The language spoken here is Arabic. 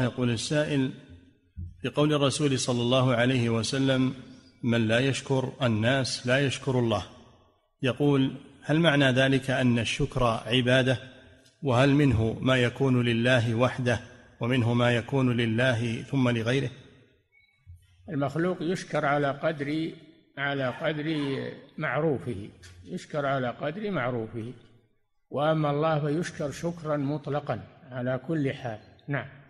يقول السائل في قول الرسول صلى الله عليه وسلم من لا يشكر الناس لا يشكر الله يقول هل معنى ذلك ان الشكر عباده وهل منه ما يكون لله وحده ومنه ما يكون لله ثم لغيره المخلوق يشكر على قدر على قدر معروفه يشكر على قدر معروفه واما الله فيشكر شكرا مطلقا على كل حال نعم